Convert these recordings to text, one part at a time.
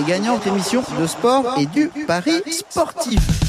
gagnants gagnant, émission de sport et du pari sportif.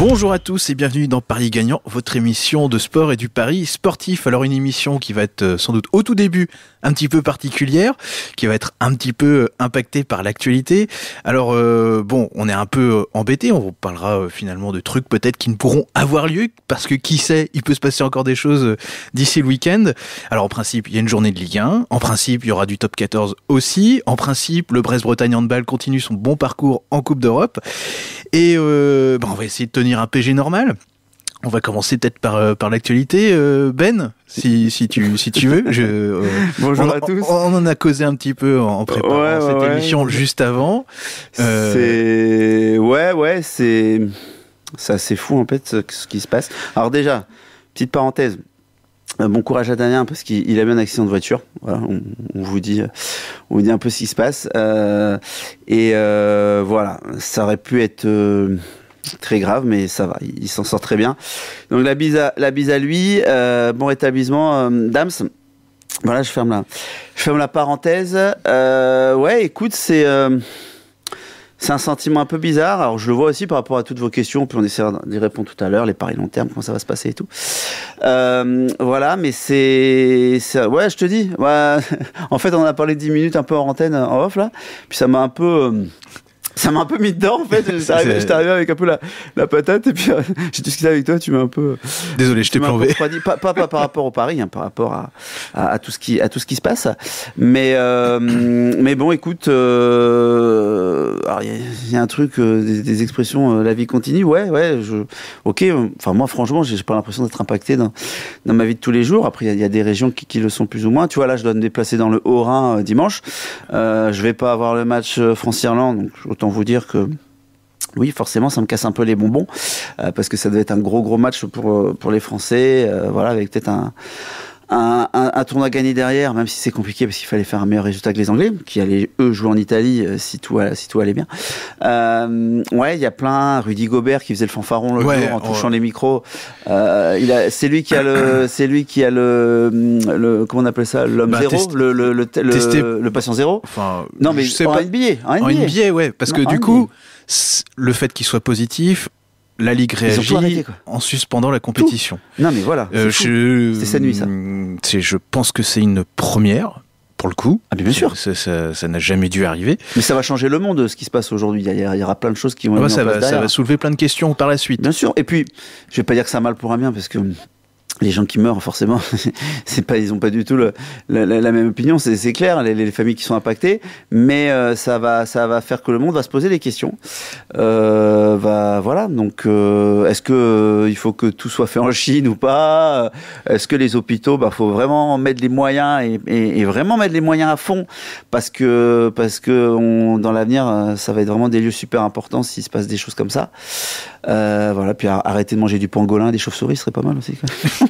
Bonjour à tous et bienvenue dans Paris Gagnant, votre émission de sport et du pari sportif. Alors une émission qui va être euh, sans doute au tout début un petit peu particulière, qui va être un petit peu euh, impactée par l'actualité. Alors euh, bon, on est un peu embêté, on vous parlera finalement de trucs peut-être qui ne pourront avoir lieu parce que qui sait, il peut se passer encore des choses d'ici le week-end. Alors en principe, il y a une journée de Ligue 1, en principe, il y aura du top 14 aussi, en principe, le Brest-Bretagne Handball continue son bon parcours en Coupe d'Europe et bah, on va essayer de tenir un PG normal. On va commencer peut-être par, euh, l'actualité, euh, Ben, si, tu, veux. Euh, Bonjour à tous. On en a causé un petit peu en préparant cette émission juste avant. C'est. Ouais, ouais, c'est. C'est fou en fait ce, qui se passe. Alors, déjà, petite parenthèse, bon courage à Damien parce qu'il a eu un accident de voiture. on, vous dit, on vous dit un peu ce qui se passe. et voilà, ça aurait pu être Très grave, mais ça va, il, s'en sort très bien. Donc la bise à, la bise à lui, euh, bon rétablissement, euh, Dams. Voilà, je ferme la, je ferme la parenthèse. Euh, ouais, écoute, c'est c'est un sentiment un peu bizarre. Alors, je le vois aussi par rapport à toutes vos questions. Puis on essaiera d'y répondre tout à l'heure, les paris long terme, comment ça va se passer et tout. voilà, mais c'est. Ouais, je te dis. Ouais. en fait, on en a parlé 10 minutes un peu en antenne, en off, là. Puis ça m'a un peu ça m'a un peu mis dedans en fait. J'étais arrivé, avec un peu la, la patate et puis euh, j'ai discuté avec toi. Tu m'as un peu. Désolé, je t'ai plombé. Pas, pas, pas, par rapport au Paris, hein, par rapport à, à, tout ce qui, à tout ce qui se passe. Mais, euh, mais bon, écoute, euh, il y, a un truc, des, expressions, la vie continue. Ouais, ouais, je, ok. Enfin, moi, franchement, j'ai pas l'impression d'être impacté dans, dans, ma vie de tous les jours. Après, il y, a des régions qui, qui, le sont plus ou moins. Tu vois, là, je dois me déplacer dans le Haut-Rhin dimanche. je vais pas avoir le match France-Irlande, donc autant vous dire que oui, forcément, ça me casse un peu les bonbons, euh, parce que ça devait être un gros, gros match pour, euh, pour les Français, euh, voilà, avec peut-être un, un, un, un, tournoi gagné derrière, même si c'est compliqué parce qu'il fallait faire un meilleur résultat que les Anglais, qui allaient eux jouer en Italie euh, si tout, si tout allait bien. Euh, ouais, il y a plein. Rudy Gobert qui faisait le fanfaron en touchant les micros. Euh, c'est lui qui a le, c'est lui qui a le, le comment on appelle ça, l'homme bah, zéro, le le, le, le, patient zéro. Enfin, non mais je sais en, pas. NBA, en NBA, en ouais, parce que du coup, le fait qu'il soit positif, la Ligue réagit en suspendant la compétition. Non mais voilà. Euh, c'est cette nuit ça. Je pense que c'est une première pour le coup. Ah, bien sûr. Ça n'a jamais dû arriver. Mais ça va changer le monde, ce qui se passe aujourd'hui. Il, y aura plein de choses qui vont. Ah bah ça, va, soulever plein de questions par la suite. Bien sûr. Et puis, je vais pas dire que ça mal pour un bien, parce que les gens qui meurent, forcément, c'est pas, ils ont pas du tout la, même opinion, c'est clair, les, familles qui sont impactées, mais euh, ça, va, ça va faire que le monde va se poser des questions. Euh, voilà, donc euh, est-ce que euh, il faut que tout soit fait en Chine ou pas Est-ce que les hôpitaux, bah, faut vraiment mettre les moyens et, vraiment mettre les moyens à fond parce que, parce que dans l'avenir, ça va être vraiment des lieux super importants s'il se passe des choses comme ça. voilà, puis arrêter de manger du pangolin, des chauves-souris ce serait pas mal aussi.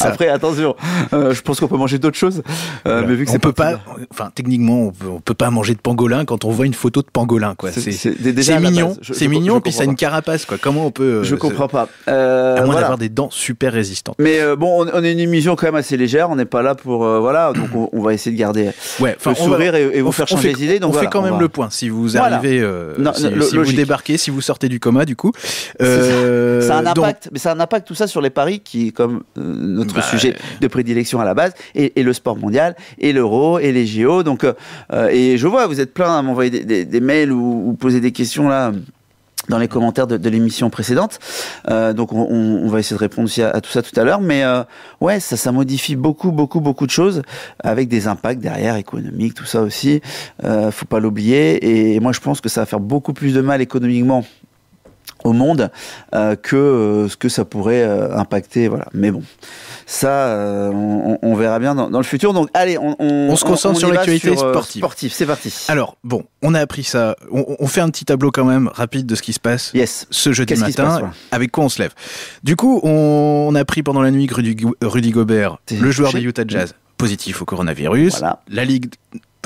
Après, attention, euh, je pense qu'on peut manger d'autres choses. Euh, mais vu que on peut pas, enfin techniquement, on peut, peut pas manger de pangolin quand on voit une photo de pangolin, quoi. C'est mignon, c'est mignon, puis ça a une carapace, quoi. Comment on peut Je euh, comprends pas. Euh, à moins d'avoir des dents super résistantes. Mais bon, on, est une émission quand même assez légère. On n'est pas là pour voilà, donc mm-hmm. on, va essayer de garder ouais, le sourire et, vous faire changer les idées. Donc on fait quand même le point. Si vous arrivez, si, si vous débarquez, si vous sortez du coma, du coup, ça a un impact. Mais ça a un impact tout ça sur les paris qui, comme notre bah, sujet euh. de prédilection à la base, et, le sport mondial, et l'euro, et les JO. Donc, euh, et je vois, vous êtes plein à m'envoyer des, mails ou, poser des questions là dans les commentaires de, l'émission précédente. Euh, donc on, on, va essayer de répondre aussi à, tout ça tout à l'heure. Mais ouais, ça, ça modifie beaucoup, beaucoup, beaucoup de choses avec des impacts derrière économiques, tout ça aussi. Euh, faut pas l'oublier. Et moi, je pense que ça va faire beaucoup plus de mal économiquement au monde euh, que euh, ce que ça pourrait euh, impacter voilà mais bon ça on, verra bien dans, le futur donc allez on, se concentre sur l'actualité sportive c'est parti alors bon on a appris ça on, fait un petit tableau quand même rapide de ce qui se passe ce jeudi matin avec quoi on se lève du coup on, a appris pendant la nuit que Rudy, Gobert le joueur des Utah Jazz positif au coronavirus la ligue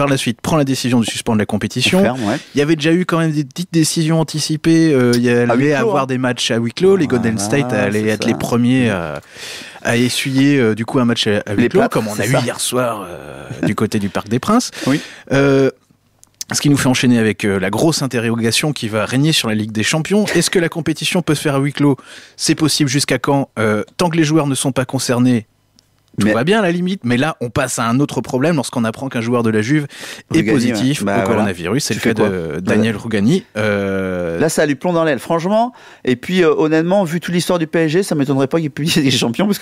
par la suite prend la décision de suspendre la compétition. Il y avait déjà eu quand même des petites décisions anticipées. Euh, il y allait avoir hein. des matchs à huis les Golden State allaient être les premiers euh, à, essuyer euh, du coup un match à, huis comme on a eu hier soir du côté du Parc des Princes. Ce qui nous fait enchaîner avec la grosse interrogation qui va régner sur la Ligue des Champions. Est-ce que la compétition peut se faire à huis C'est possible jusqu'à quand Tant que les joueurs ne sont pas concernés, tout mais... va bien à la limite, mais là, on passe à un autre problème lorsqu'on apprend qu'un joueur de la Juve est positif bah, au coronavirus. C'est le cas de Daniel Rougani. Euh, là, ça lui plomb dans l'aile, franchement. Et puis, euh, honnêtement, vu toute l'histoire du PSG, ça m'étonnerait pas qu'ils puissent être champions parce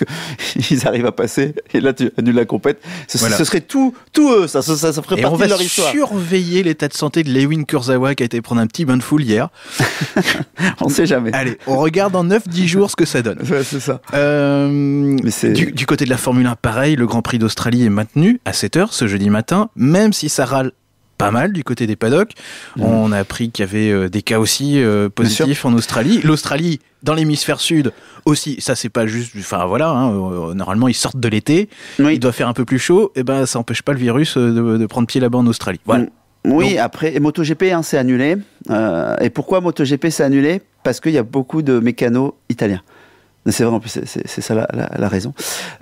qu'ils arrivent à passer. Et là, tu annules la compète. Ce, serait tout, tout eux, ça. Ça, ferait partie de leur histoire. On va surveiller l'état de santé de Lewin Kurzawa qui a été prendre un petit bain de foule hier. on sait jamais. Allez, on regarde en 9-10 jours ce que ça donne. c'est ça. Euh, mais du, du côté de la Formule pareil, le Grand Prix d'Australie est maintenu à 7h ce jeudi matin, même si ça râle pas mal du côté des paddocks. Mhm. On a appris qu'il y avait euh, des cas aussi euh, positifs en Australie. L'Australie, dans l'hémisphère sud, aussi, ça c'est pas juste. Enfin voilà, hein, euh, normalement ils sortent de l'été, il doit faire un peu plus chaud, et eh ben ça empêche pas le virus de, prendre pied là-bas en Australie. Voilà. Mm. Oui, après, et MotoGP, hein, c'est annulé. et pourquoi MotoGP, s'est annulé Parce qu'il y a beaucoup de mécanos italiens. C'est vrai, plus, c'est ça la, raison.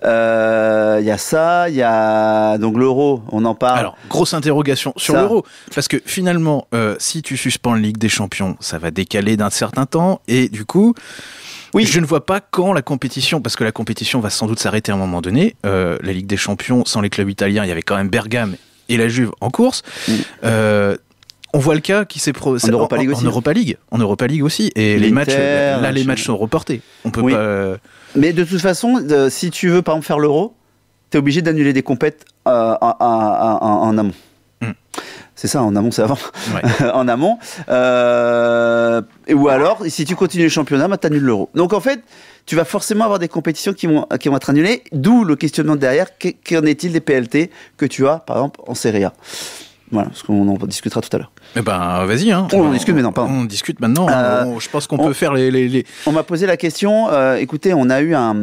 Il euh, y a ça, il y a donc l'euro, on en parle. Alors, grosse interrogation sur l'euro, parce que finalement, euh, si tu suspends la Ligue des Champions, ça va décaler d'un certain temps, et du coup, oui. je ne vois pas quand la compétition, parce que la compétition va sans doute s'arrêter à un moment donné. Euh, la Ligue des Champions, sans les clubs italiens, il y avait quand même Bergame et la Juve en course. Mm on voit le cas qui s'est pro... en Europa League aussi. En Europa League, aussi. Et les matchs, là, les matchs sont reportés. On peut euh, Mais de toute façon, euh, si tu veux par exemple faire l'Euro, tu es obligé d'annuler des compètes euh, en, amont. Hmm. C'est ça, en amont, c'est avant. en amont. ou alors, si tu continues le championnat, bah, tu annules l'Euro. Donc en fait, tu vas forcément avoir des compétitions qui vont, qui vont être annulées. D'où le questionnement derrière qu'en est-il des PLT que tu as, par exemple, en Serie A voilà, parce qu'on en discutera tout à l'heure. Eh ben, vas-y. Hein. On, discute, On discute maintenant. Euh, je pense qu'on peut faire les. On m'a posé la question. Euh, écoutez, on a eu un,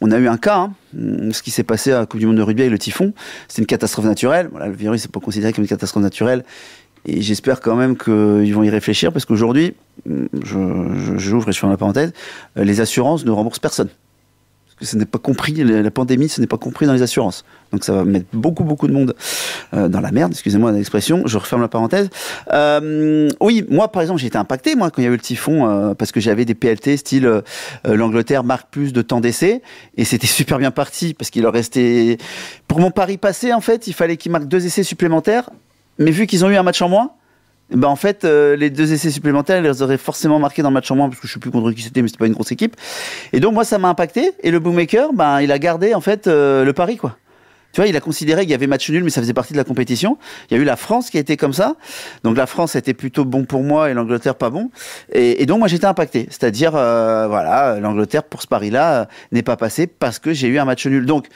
on a eu un cas. Hein, ce qui s'est passé à la Coupe du Monde de rugby avec le typhon, c'est une catastrophe naturelle. le virus n'est pas considéré comme une catastrophe naturelle. Et j'espère quand même qu'ils vont y réfléchir parce qu'aujourd'hui, j'ouvre je, et je ferme la parenthèse, euh, les assurances ne remboursent personne que ce n'est pas compris, la pandémie, ce n'est pas compris dans les assurances. Donc ça va mettre beaucoup, beaucoup de monde euh, dans la merde, excusez-moi l'expression, je referme la parenthèse. Euh, oui, moi par exemple, j'ai été impacté, moi, quand il y a eu le typhon, euh, parce que j'avais des PLT style euh, l'Angleterre marque plus de temps d'essai, et c'était super bien parti, parce qu'il leur restait... Pour mon pari passé, en fait, il fallait qu'ils marquent deux essais supplémentaires, mais vu qu'ils ont eu un match en moins, bah en fait, euh, les deux essais supplémentaires, ils les auraient forcément marqués dans le match en moins, parce que je suis plus contre qui c'était, mais c'était pas une grosse équipe. Et donc, moi, ça m'a impacté. Et le bookmaker, ben il a gardé, en fait, euh, le pari, quoi. Tu vois, il a considéré qu'il y avait match nul, mais ça faisait partie de la compétition. Il y a eu la France qui a été comme ça. Donc la France était plutôt bon pour moi et l'Angleterre pas bon. Et, donc moi j'étais impacté. C'est-à-dire, euh, voilà, l'Angleterre pour ce pari-là n'est pas passé parce que j'ai eu un match nul. Donc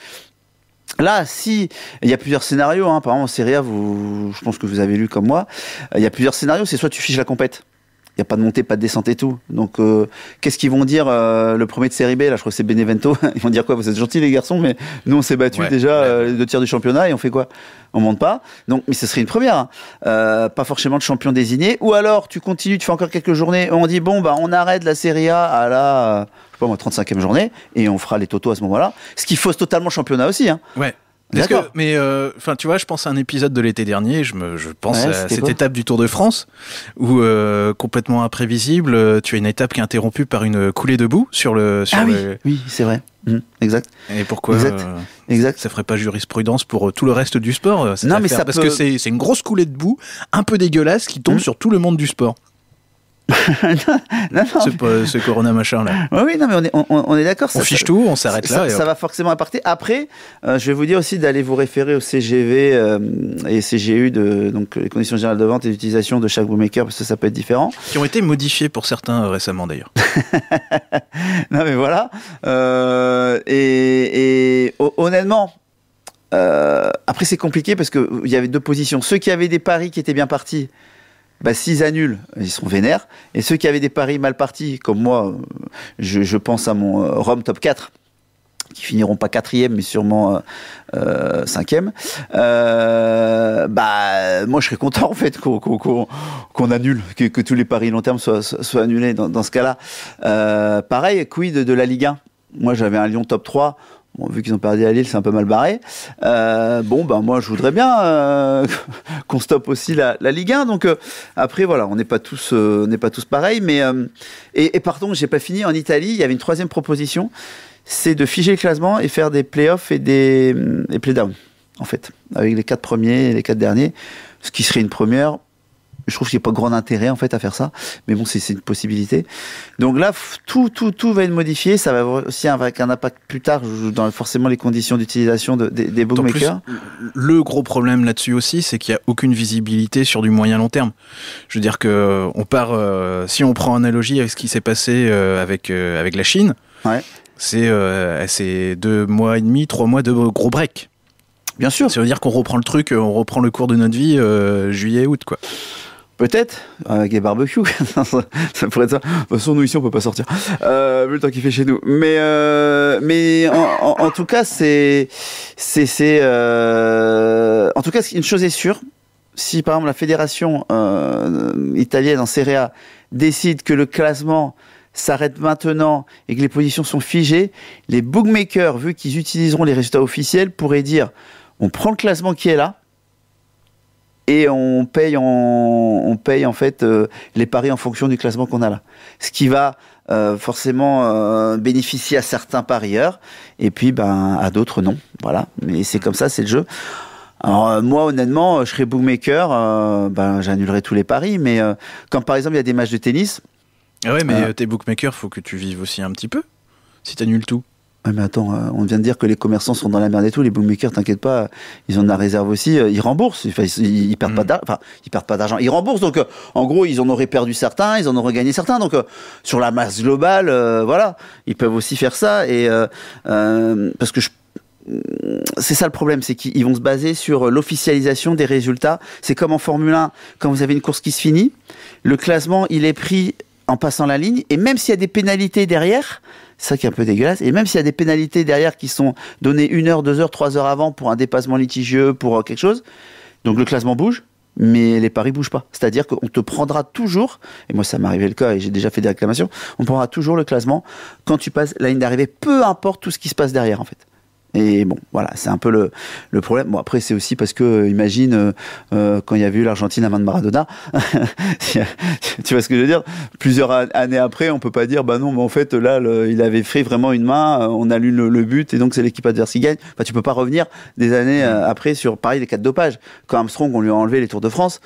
Là, si il y a plusieurs scénarios, hein, par exemple en Serie A, vous, je pense que vous avez lu comme moi, euh, il y a plusieurs scénarios. C'est soit tu fiches la compète, il n'y a pas de montée, pas de descente et tout. Donc, euh, qu'est-ce qu'ils vont dire euh, le premier de série B Là, je crois que c'est Benevento. Ils vont dire quoi Vous êtes gentils les garçons, mais nous on s'est battu déjà les deux tiers du championnat et on fait quoi On monte pas. Donc, mais ce serait une première. Hein. pas forcément de champion désigné. Ou alors, tu continues, tu fais encore quelques journées. On dit bon, bah on arrête la série A ah à la pas 35e journée, et on fera les totos à ce moment-là. Ce qui fausse totalement championnat aussi. Hein. Ouais. Que, mais euh, enfin, tu vois, je pense à un épisode de l'été dernier. Je me, je pense à cette étape du Tour de France où euh, complètement imprévisible, euh, tu as une étape qui est interrompue par une coulée de boue sur le. Sur ah oui, c'est vrai. Hum, exact. Et pourquoi exact. Ça ferait pas jurisprudence pour tout le reste du sport Non, mais ça parce que c'est une grosse coulée de boue, un peu dégueulasse, qui tombe hum. sur tout le monde du sport. Ce, corona machin là. Oui, mais on est, d'accord. On fiche tout, on s'arrête là. Ça, va forcément Après, euh, je vais vous dire aussi d'aller vous référer au CGV euh, et CGU, de, donc les conditions générales de vente et d'utilisation de chaque bookmaker, parce que ça peut être différent. Qui ont été modifiés pour certains euh, récemment d'ailleurs. non, mais voilà. et, et honnêtement, après, c'est compliqué parce qu'il y avait deux positions. Ceux qui avaient des paris qui étaient bien partis bah, s'ils annulent, ils seront vénères. Et ceux qui avaient des paris mal partis, comme moi, je, pense à mon euh, Rome top 4 qui finiront pas quatrième, mais sûrement euh, euh, cinquième. Bah, moi, je serais content en fait qu'on annule, que, tous les paris long terme soient, annulés dans, dans ce cas-là. pareil, quid de la Ligue 1 Moi, j'avais un Lyon top 3 vu qu'ils ont perdu à Lille, c'est un peu mal barré. Euh, bon, ben moi, je voudrais bien euh, qu'on stoppe aussi la, la, Ligue 1. Donc euh, après, voilà, on n'est pas tous, n'est pas tous pareils. Mais et, et, pardon, j'ai pas fini. En Italie, il y avait une troisième proposition, c'est de figer le classement et faire des playoffs et des, play-downs, en fait, avec les quatre premiers et les quatre derniers, ce qui serait une première je trouve qu'il n'y a pas grand intérêt en fait à faire ça, mais bon, c'est une possibilité. Donc là, tout, tout, tout va être modifié. Ça va avoir aussi un, un impact plus tard dans forcément les conditions d'utilisation des, des bookmakers. Plus, le gros problème là-dessus aussi, c'est qu'il n'y a aucune visibilité sur du moyen long terme. Je veux dire que euh, on part, euh, si on prend analogie avec ce qui s'est passé euh, avec avec la Chine, c'est deux mois et demi, trois mois de gros break. Bien sûr. Ça veut dire qu'on reprend le truc, on reprend le cours de notre vie juillet-août, quoi. Peut-être, avec des barbecues, ça pourrait être ça. De toute façon, nous ici, on peut pas sortir, euh, vu le temps qu'il fait chez nous. Mais, euh, mais en, en, tout cas, c'est, c'est, c'est, euh, en tout cas, une chose est sûre, si par exemple la fédération euh, italienne en Serie A décide que le classement s'arrête maintenant et que les positions sont figées, les bookmakers, vu qu'ils utiliseront les résultats officiels, pourraient dire on prend le classement qui est là, et on paye en, on paye en fait euh, les paris en fonction du classement qu'on a là. Ce qui va euh, forcément euh, bénéficier à certains parieurs et puis ben à d'autres non. Voilà, mais c'est comme ça, c'est le jeu. Alors moi honnêtement, je serais bookmaker, ben j'annulerais tous les paris, mais quand par exemple il y a des matchs de tennis. Ah ouais, mais t'es bookmaker, faut que tu vives aussi un petit peu. Si t'annules tout mais attends, euh, on vient de dire que les commerçants sont dans la merde et tout. Les bookmakers, t'inquiète pas, ils ont de la réserve aussi. Euh, ils remboursent. Enfin, ils, perdent pas mm. d'argent. ils perdent pas d'argent. Ils remboursent. Donc, euh, en gros, ils en auraient perdu certains, ils en auraient gagné certains. Donc, sur la masse globale, voilà, ils peuvent aussi faire ça. Et parce que c'est ça le problème, c'est qu'ils vont se baser sur l'officialisation des résultats. C'est comme en Formule 1, quand vous avez une course qui se finit, le classement, il est pris en passant la ligne. Et même s'il y a des pénalités derrière, c'est ça qui est un peu dégueulasse. Et même s'il y a des pénalités derrière qui sont données une heure, deux heures, trois heures avant pour un dépassement litigieux, pour euh, quelque chose, donc le classement bouge, mais les paris bougent pas. C'est-à-dire qu'on te prendra toujours, et moi ça m'est arrivé le cas et j'ai déjà fait des réclamations, on prendra toujours le classement quand tu passes la ligne d'arrivée, peu importe tout ce qui se passe derrière en fait. Et bon, voilà, c'est un peu le, le, problème. Bon, après, c'est aussi parce que, euh, imagine, euh, euh, quand il y avait eu l'Argentine à main de Maradona, tu vois ce que je veux dire Plusieurs années après, on peut pas dire, bah non, mais en fait, là, il avait fait vraiment une main, on a lu le, but, et donc c'est l'équipe adverse qui gagne. Enfin, tu peux pas revenir des années après sur, Paris, les quatre dopages, Quand Armstrong, on lui a enlevé les Tours de France,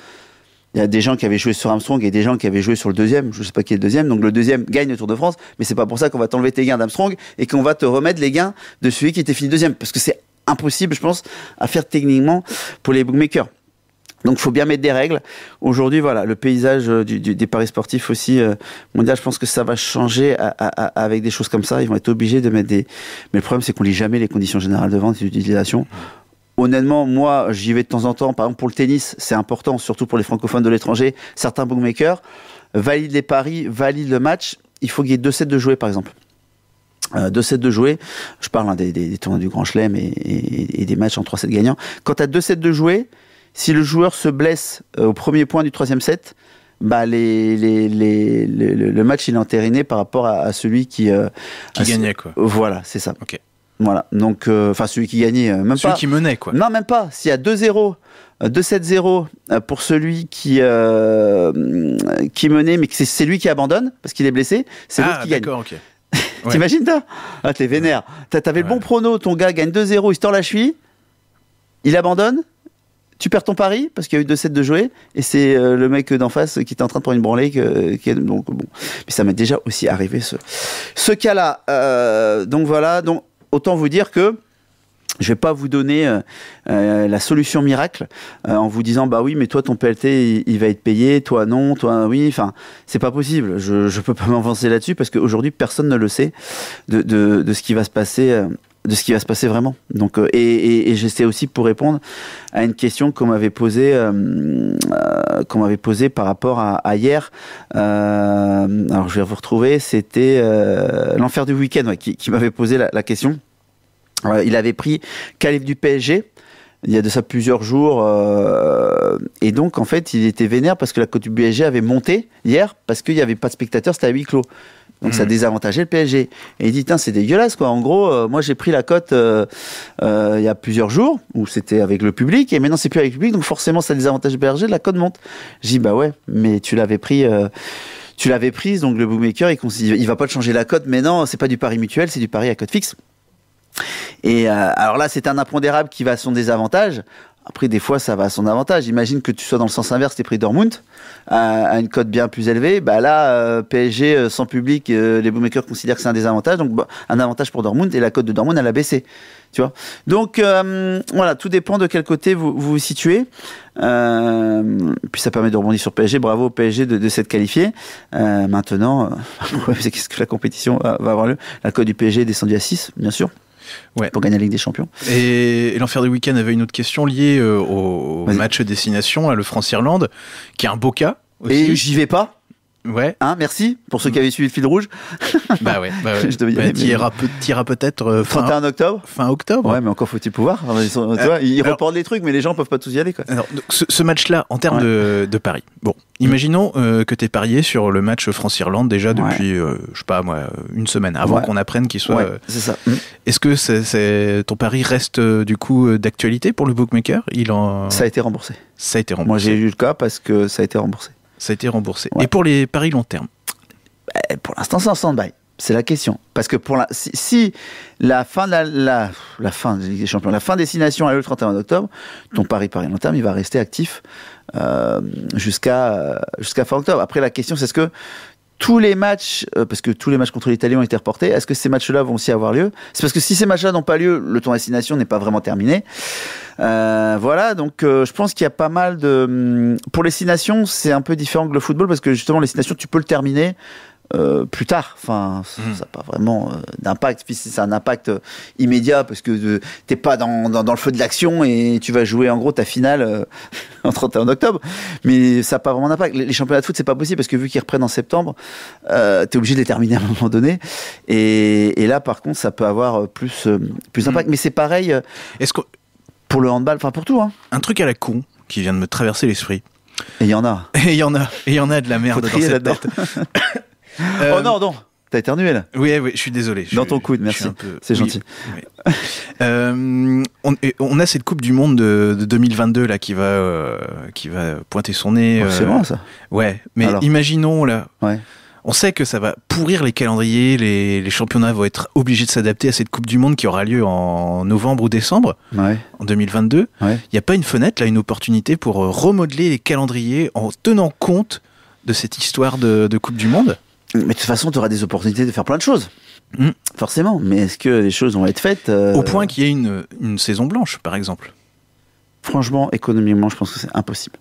il y a des gens qui avaient joué sur Armstrong et des gens qui avaient joué sur le deuxième. Je ne sais pas qui est le deuxième. Donc le deuxième gagne le Tour de France, mais c'est pas pour ça qu'on va t'enlever tes gains d'Armstrong et qu'on va te remettre les gains de celui qui était fini deuxième, parce que c'est impossible, je pense, à faire techniquement pour les bookmakers. Donc, il faut bien mettre des règles. Aujourd'hui, voilà, le paysage euh, du, des paris sportifs aussi euh, mondial, je pense que ça va changer avec des choses comme ça. Ils vont être obligés de mettre des. Mais le problème, c'est qu'on lit jamais les conditions générales de vente et d'utilisation honnêtement, moi, j'y vais de temps en temps. Par exemple, pour le tennis, c'est important, surtout pour les francophones de l'étranger. Certains bookmakers valident les paris, valident le match. Il faut qu'il y ait deux sets de jouer, par exemple. Euh, deux sets de jouer, je parle hein, des, tournois du Grand Chelem et, des matchs en trois sets gagnants. Quand tu as deux sets de jouer, si le joueur se blesse euh, au premier point du troisième set, bah les, le match est entériné par rapport à, celui qui, euh, gagnait. Voilà, c'est ça. ok voilà. Donc, euh, enfin, celui qui gagnait, euh, même celui qui menait, quoi. Non, même pas. S'il y a 2-0, 2-7-0 euh, pour celui qui, mm, qui menait, mais que c'est lui qui abandonne parce qu'il est blessé, c'est ah, l'autre qui gagne. D'accord, ok. T'imagines, toi ah, T'es vénère. T'avais le bon prono, ton gars gagne 2-0, il se tord la cheville, il abandonne, tu perds ton pari parce qu'il y a eu 2-7 de jouer et c'est le mec d'en face qui était en train de prendre une branlée. qui donc, bon. Mais ça m'est déjà aussi arrivé ce, ce cas-là. donc voilà. Donc, autant vous dire que je vais pas vous donner euh, euh, la solution miracle euh, en vous disant bah oui mais toi ton PLT il, va être payé toi non toi oui enfin c'est pas possible je ne peux pas m'avancer là-dessus parce qu'aujourd'hui personne ne le sait de ce qui va se passer de ce qui va se passer vraiment. Donc, euh, et, j'essaie aussi pour répondre à une question qu'on m'avait posée, euh, euh, qu'on m'avait par rapport à, hier. alors, je vais vous retrouver. C'était l'enfer du week-end qui, m'avait posé la, question. il avait pris Calif du PSG. Il y a de ça plusieurs jours. et donc, en fait, il était vénère parce que la cote du PSG avait monté hier parce qu'il n'y avait pas de spectateurs, c'était à huis clos. Donc ça hmm. désavantageait le PSG. Et il dit, c'est dégueulasse, quoi. En gros, euh, moi j'ai pris la cote euh, euh, il y a plusieurs jours, où c'était avec le public, et maintenant c'est plus avec le public, donc forcément ça désavantage le PSG, la cote monte. J'ai dit, bah ouais, mais tu l'avais pris... tu l'avais prise, donc le bookmaker, il, il va pas te changer la cote, mais non, c'est pas du pari mutuel, c'est du pari à cote fixe. Et alors là, c'est un impondérable qui va à son désavantage. Après, des fois, ça va à son avantage. Imagine que tu sois dans le sens inverse, des prix Dortmund à, une cote bien plus élevée. Bah là, euh, PSG euh, sans public, euh, les bookmakers considèrent que c'est un désavantage. Donc, bah, un avantage pour Dortmund et la cote de Dortmund, elle a baissé. Tu vois. Donc, voilà, tout dépend de quel côté vous vous, situez. puis ça permet de rebondir sur PSG. Bravo au PSG de, de s'être qualifié. maintenant, qu'est-ce que la compétition va avoir lieu La cote du PSG est descendue à 6, bien sûr ouais. pour gagner la Ligue des Champions. Et, l'enfer du week-end avait une autre question liée euh, au match destination, à le France-Irlande, qui est un beau cas. Et j'y vais pas Ouais. Hein, merci pour ceux qui avaient suivi le fil rouge. Bah ouais. Bah ouais. je devais bah, peut-être euh, fin octobre. Fin octobre. Ouais, mais encore faut-il pouvoir. Ils, euh, reportent les trucs, mais les gens peuvent pas tous y aller. Quoi. Alors, ce, match-là, en termes de, paris. Bon, imaginons euh, que tu es parié sur le match France-Irlande déjà depuis, je sais pas moi, une semaine avant qu'on apprenne qu'il soit. c'est ça. Mm. Est-ce que c'est ton pari reste du coup d'actualité pour le bookmaker Il en. Ça a été remboursé. Ça a été remboursé. Moi, j'ai eu le cas parce que ça a été remboursé ça a été remboursé. Et pour les paris long terme eh, Pour l'instant, c'est en stand-by. C'est la question. Parce que pour la, si, la fin de la, la, fin des champions, la fin destination le 31 octobre, ton pari paris long terme, il va rester actif euh, jusqu'à jusqu'à fin octobre. Après, la question, c'est ce que tous les matchs, euh, parce que tous les matchs contre l'Italie ont été reportés, est-ce que ces matchs-là vont aussi avoir lieu C'est parce que si ces matchs-là n'ont pas lieu, le tour destination n'est pas vraiment terminé. Euh, voilà, donc euh, je pense qu'il y a pas mal de... Hum, pour les six nations, c'est un peu différent que le football, parce que justement, les six nations, tu peux le terminer euh, plus tard. Enfin, ça n'a mm. pas vraiment euh, d'impact. Puis c'est un impact euh, immédiat parce que t'es pas dans, le feu de l'action et tu vas jouer en gros ta finale en 31 octobre. Mais ça n'a pas vraiment d'impact. Les, championnats de foot, c'est pas possible parce que vu qu'ils reprennent en septembre, tu es obligé de les terminer à un moment donné. Et, là, par contre, ça peut avoir plus, plus d'impact. Mm. Mais c'est pareil Est-ce que... pour le handball, enfin pour tout. Hein. Un truc à la con qui vient de me traverser l'esprit. Et il y en a. Et il y en a. Et il y en a de la merde dans cette Euh, oh non, non T'as éternué là Oui, oui, je suis désolé. Dans ton coude, merci. C'est gentil. Euh, on, a cette Coupe du Monde de, 2022 là qui va, euh, qui va pointer son nez. C'est bon ça Ouais, mais imaginons là. Ouais. On sait que ça va pourrir les calendriers, les, championnats vont être obligés de s'adapter à cette Coupe du Monde qui aura lieu en novembre ou décembre en 2022. Il n'y a pas une fenêtre, là, une opportunité pour remodeler les calendriers en tenant compte de cette histoire de, de Coupe du Monde mais de toute façon, tu auras des opportunités de faire plein de choses. Mm. Forcément, mais est-ce que les choses vont être faites euh, Au point qu'il y ait une, une, saison blanche, par exemple Franchement, économiquement, je pense que c'est impossible.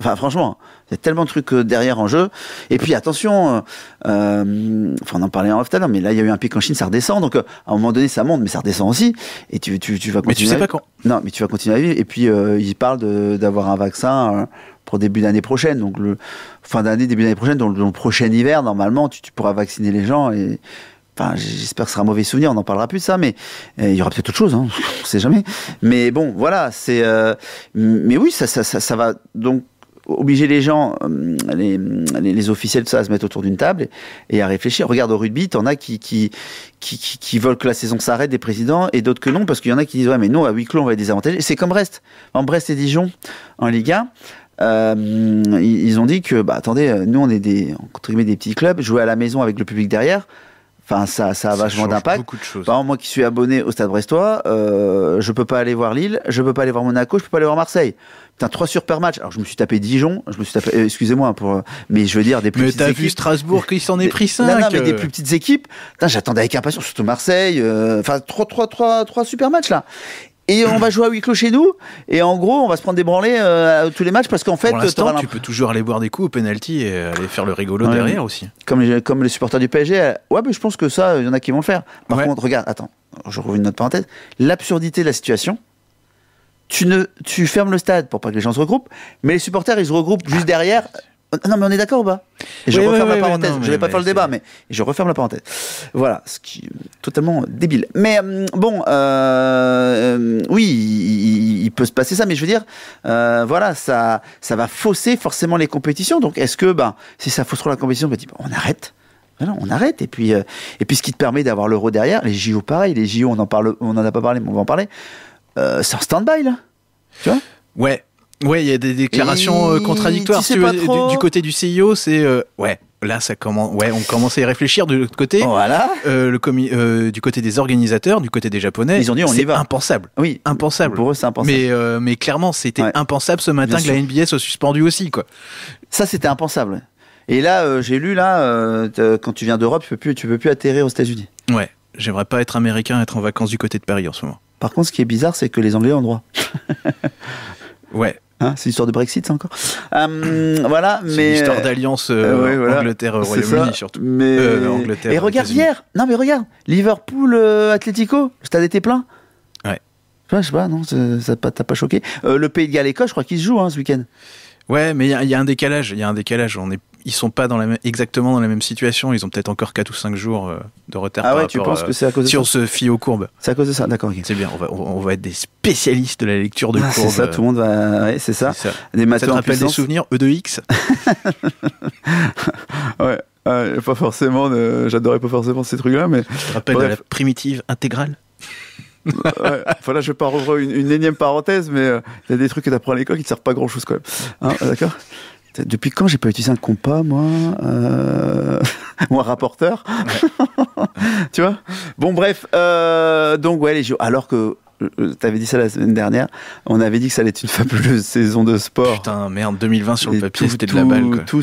Enfin, franchement, il y a tellement de trucs euh, derrière en jeu. Et puis attention, euh, euh enfin on en parlait en off mais là il y a eu un pic en Chine, ça redescend. Donc euh, à un moment donné ça monte, mais ça redescend aussi. Et tu, tu, tu vas continuer. Mais tu sais pas quand. Non, mais tu vas continuer à vivre. Et puis euh, ils parlent d'avoir un vaccin. pour début d'année prochaine. Donc, le fin d'année, début d'année prochaine, donc le prochain hiver, normalement, tu, pourras vacciner les gens. Et enfin, j'espère que ce sera un mauvais souvenir. On n'en parlera plus de ça, mais il y aura peut-être autre chose. Hein, on sait jamais. Mais bon, voilà. C'est. mais oui, ça, ça, ça, ça va donc obliger les gens, euh, les, officiels, ça, à se mettre autour d'une table et, à réfléchir. Regarde au rugby, il as qui qui, qui, qui, veulent que la saison s'arrête des présidents et d'autres que non, parce qu'il y en a qui disent Ouais, mais nous, à huis clos, on va être désavantagés. C'est comme Brest. En Brest et Dijon, en Liga, euh, ils ont dit que, bah, attendez, euh, nous, on est des, entre des petits clubs, jouer à la maison avec le public derrière, Enfin, ça, ça a vachement d'impact. Beaucoup de choses. moi qui suis abonné au Stade Brestois, euh, je peux pas aller voir Lille, je peux pas aller voir Monaco, je peux pas aller voir Marseille. Putain, trois super matchs. Alors, je me suis tapé Dijon, je me suis tapé, euh, excusez-moi, pour, euh, mais je veux dire, des plus petites équipes. Mais t'as vu Strasbourg qui s'en est pris cinq Non, non, mais des euh. plus petites équipes. j'attendais avec impatience, surtout Marseille, enfin, trois trois, trois, trois super matchs, là et on va jouer à huis clos chez nous. Et en gros, on va se prendre des branlés euh, à tous les matchs parce qu'en fait, tu peux toujours aller boire des coups au penalty et aller faire le rigolo derrière aussi. Comme les, supporters du PSG, euh, ouais, mais je pense que ça, il y en a qui vont le faire. Par contre, regarde, attends, je reviens une autre parenthèse. L'absurdité de la situation. tu fermes le stade pour pas que les gens se regroupent, mais les supporters ils se regroupent juste ah, derrière euh, non, mais on est d'accord ou pas Je referme la parenthèse. je vais pas faire le débat, mais je referme la parenthèse. Voilà, ce qui est totalement débile. Mais euh, bon, euh, euh oui, il, peut se passer ça, mais je veux dire, voilà, ça, ça va fausser forcément les compétitions. Donc, est-ce que, ben, si ça fausse trop la compétition, on arrête on arrête et puis et puis ce qui te permet d'avoir l'euro derrière, les JO pareil, les JO on en parle, on en a pas parlé, mais on va en parler. c'est en stand-by là, tu vois Ouais, Ouais, il y a des déclarations euh, contradictoires. du, côté du CIO e c'est euh, ouais. Là, ça commence. Ouais, on commence à y réfléchir de l'autre côté. Voilà. Euh, le du côté des organisateurs, du côté des Japonais. Ils ont dit on y va. Impensable. Oui. Impensable. Pour eux, c'est impensable. Mais mais clairement, c'était impensable ce matin que la NBA soit suspendue aussi, quoi. Ça, c'était impensable. Et là, j'ai lu là, quand tu viens d'Europe, tu peux plus, tu peux plus atterrir aux États-Unis. Ouais. J'aimerais pas être américain, être en vacances du côté de Paris en ce moment. Par contre, ce qui est bizarre, c'est que les Anglais ont droit. ouais. Hein, c'est l'histoire de Brexit, ça encore. Euh, voilà, mais l'histoire euh, d'alliance euh, Angleterre Royaume-Uni surtout. Mais... et regarde hier, non mais regarde, Liverpool Atlético, le stade était plein. Ouais. Je sais pas, non, ça t'as pas choqué. le Pays de Galles-Écosse, je crois qu'il se joue hein, ce week-end. Ouais, mais il y, y, a un décalage. Il y a un décalage. On est ils sont pas dans la exactement dans la même situation. Ils ont peut-être encore 4 ou 5 jours euh, de retard. Ah ouais, tu penses euh, que c'est à cause de ça Si on aux courbes. C'est à cause de ça, d'accord. C'est bien, on va, être des spécialistes de la lecture de ah, courbes. C'est ça, tout le monde va. Ouais, c'est ça. ça. Des ça te rappelle des souvenirs E2X Ouais. pas forcément, j'adorais pas forcément ces trucs-là, mais. Je te rappelle de la primitive intégrale voilà, je vais pas rouvrir une, énième parenthèse, mais euh, il y a des trucs que tu apprends à l'école qui ne servent pas grand chose quand même. Hein, d'accord depuis quand j'ai pas utilisé un compas, moi Moi, euh, rapporteur Tu vois Bon, bref. Euh, donc, ouais, Alors que euh, T'avais dit ça la semaine dernière. On avait dit que ça allait être une fabuleuse saison de sport. Putain, merde, 2020 sur le papier, c'était de la balle. Tout,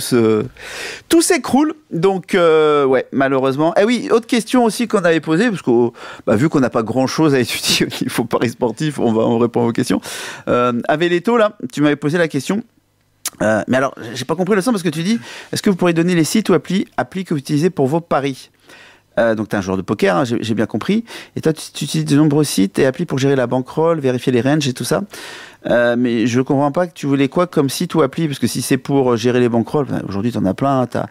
s'écroule. Donc, ouais, malheureusement. Et eh oui, autre question aussi qu'on avait posée, parce que bah, vu qu'on n'a pas grand-chose à étudier au faut paris sportif, on va on répond aux questions. Euh, Aveletto, là, tu m'avais posé la question. Euh, mais alors, j'ai pas compris le sens parce que tu dis, est-ce que vous pourriez donner les sites ou applis, applis que vous utilisez pour vos paris euh, donc, tu un joueur de poker, hein, j'ai bien compris. Et toi, tu, utilises de nombreux sites et applis pour gérer la bankroll, vérifier les ranges et tout ça. Euh, mais je comprends pas que tu voulais quoi comme site ou appli, parce que si c'est pour euh, gérer les bankrolls, ben, aujourd'hui, tu en as plein. Hein, as...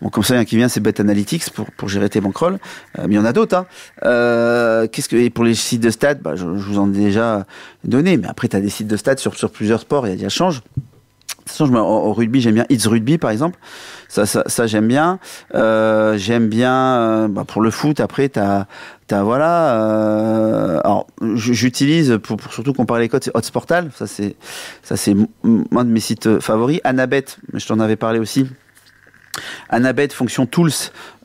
Bon, comme hein, qui vient, c'est Bet Analytics pour, pour gérer tes bankrolls. Euh, mais il y en a d'autres. Hein. Euh, qu'est-ce que, et pour les sites de stats, ben, je, vous en ai déjà donné. Mais après, tu as des sites de stats sur, sur plusieurs sports, il y a des change façon, je, au, au, rugby, j'aime bien It's Rugby, par exemple. Ça, ça, ça j'aime bien. Euh, j'aime bien, euh, bah, pour le foot, après, t'as, t'as, voilà, euh, alors, j'utilise, pour, pour, surtout comparer les codes, c'est Hotsportal. Ça, c'est, ça, c'est un de mes sites favoris. Anabet, je t'en avais parlé aussi. Anabed fonction tools.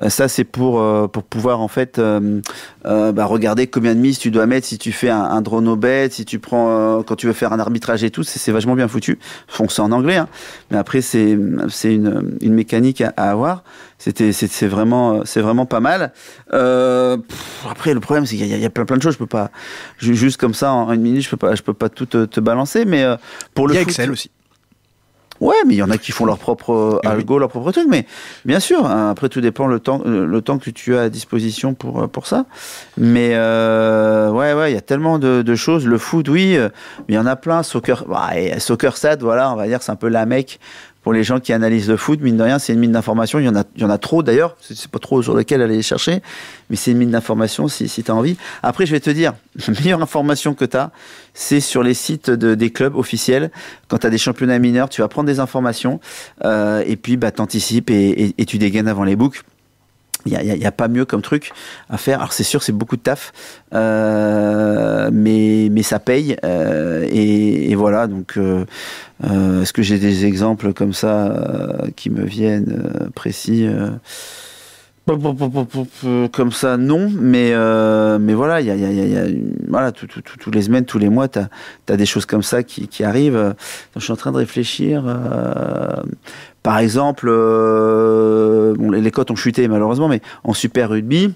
Euh, ça, c'est pour, euh, pour pouvoir en fait euh, bah, regarder combien de mises tu dois mettre si tu fais un, drone au bête, si tu prends quand tu veux faire un arbitrage et tout. C'est vachement bien foutu. Font ça en anglais, hein. mais après c'est c'est une, une mécanique à, avoir. C'était c'est vraiment c'est vraiment pas mal. après le problème c'est qu'il y, a plein plein de choses. Je peux pas juste comme ça en une minute je peux pas je peux pas tout te, balancer, mais pour le il Excel aussi. Ouais, mais il y en a qui font leur propre eh algo, leur propre truc. Mais bien sûr, hein, après tout dépend le temps, euh, le temps que tu as à disposition pour euh, pour ça. Mais euh, ouais, ouais, il y a tellement de, choses. Le foot, oui, euh, il y en a plein. Soccer, bah, soccer sad, voilà, on va dire, c'est un peu la mec pour les gens qui analysent le foot, mine de rien, c'est une mine d'informations. Il, y en a, il y en a trop d'ailleurs, c'est pas trop sur lequel aller les chercher, mais c'est une mine d'informations si, si tu as envie. Après, je vais te dire, la meilleure information que tu as, c'est sur les sites des clubs officiels. Quand tu as des championnats mineurs, tu vas prendre des informations euh, et puis bah, tu anticipes et, tu dégaines avant les boucles. Il n'y a, y a, pas mieux comme truc à faire. Alors c'est sûr, c'est beaucoup de taf, euh, mais, mais ça paye. Euh, et, voilà, donc euh, est-ce que j'ai des exemples comme ça qui me viennent précis euh, comme ça, non, mais, euh, mais voilà, y a, y a, y a, voilà tous les semaines, tous les mois, tu as, des choses comme ça qui, qui arrivent. je suis en train de réfléchir. Euh, par exemple, bon, les cotes ont chuté malheureusement, mais en Super Rugby,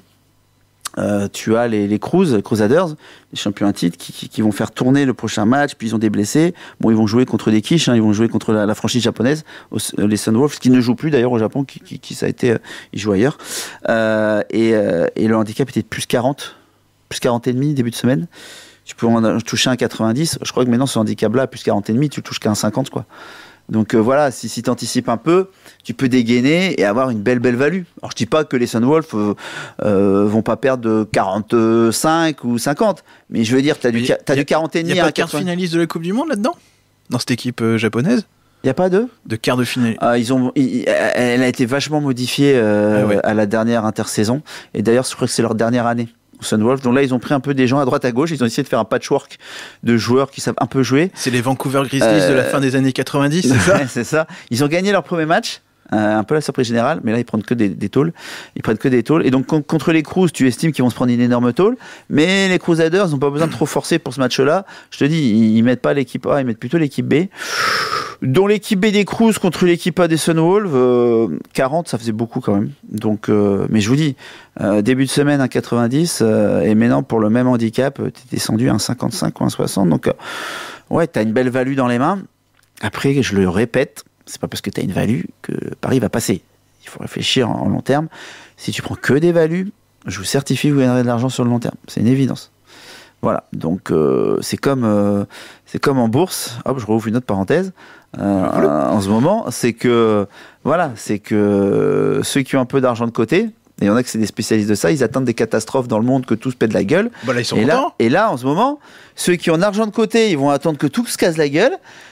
euh, tu as les, les Crusaders, les champions à titre, qui, vont faire tourner le prochain match, puis ils ont des blessés. Bon, ils vont jouer contre des quiches, hein, ils vont jouer contre la, franchise japonaise, euh, les Sun Sunwolves, qui ne jouent plus d'ailleurs au Japon, qui, qui, ça a été, euh, ils jouent ailleurs. et, le handicap était de plus 40, plus 40 et demi début de semaine. Tu peux en toucher un 90. Je crois que maintenant, ce handicap-là, plus 40 et demi, tu le touches qu'un 50, quoi. Donc euh, voilà, si, si tu anticipes un peu, tu peux dégainer et avoir une belle belle value. Alors je dis pas que les Sun Wolves euh, euh, vont pas perdre de 45 ou 50, mais je veux dire, tu as du, et Il a pas de quart finaliste de la Coupe du Monde là-dedans Dans cette équipe japonaise il n'y a pas de De quart de finale. Ah, ils ont, elle a été vachement modifiée ah à la dernière intersaison. Et d'ailleurs, je crois que c'est leur dernière année. Donc là, ils ont pris un peu des gens à droite à gauche. Ils ont essayé de faire un patchwork de joueurs qui savent un peu jouer. C'est les Vancouver Grizzlies de la euh, fin des années 90, c'est ça C'est ça. Ils ont gagné leur premier match. Euh, un peu la surprise générale, mais là ils prennent que des, des tôles, ils prennent que des tôles. Et donc contre les Cruz, tu estimes qu'ils vont se prendre une énorme tôle, mais les Crusaders n'ont pas besoin de trop forcer pour ce match-là. Je te dis, ils mettent pas l'équipe A, ils mettent plutôt l'équipe B. Dont l'équipe B des Cruz contre l'équipe A des Sunwolves, 40, euh, ça faisait beaucoup quand même. Donc, euh, mais je vous dis, début de semaine 90 et maintenant pour le même handicap, tu es descendu à 55 ou 60 Donc ouais, tu as une belle value dans les mains. Après, je le répète, c'est pas parce que tu as une value que Paris va passer. Il faut réfléchir en, long terme. Si tu prends que des values, je vous certifie, vous gagnerez de l'argent sur le long terme. C'est une évidence. Voilà, donc euh, c'est comme, euh, c'est comme en bourse. Hop, je rouvre une autre parenthèse. Euh, en ce moment, c'est que voilà, c'est que ceux qui ont un peu d'argent de côté, et il y en a qui sont des spécialistes de ça. Ils attendent des catastrophes dans le monde que tout se pète la gueule. Bah et, là, en ce moment, ceux qui ont l'argent de côté, ils vont attendre que tout se casse la gueule.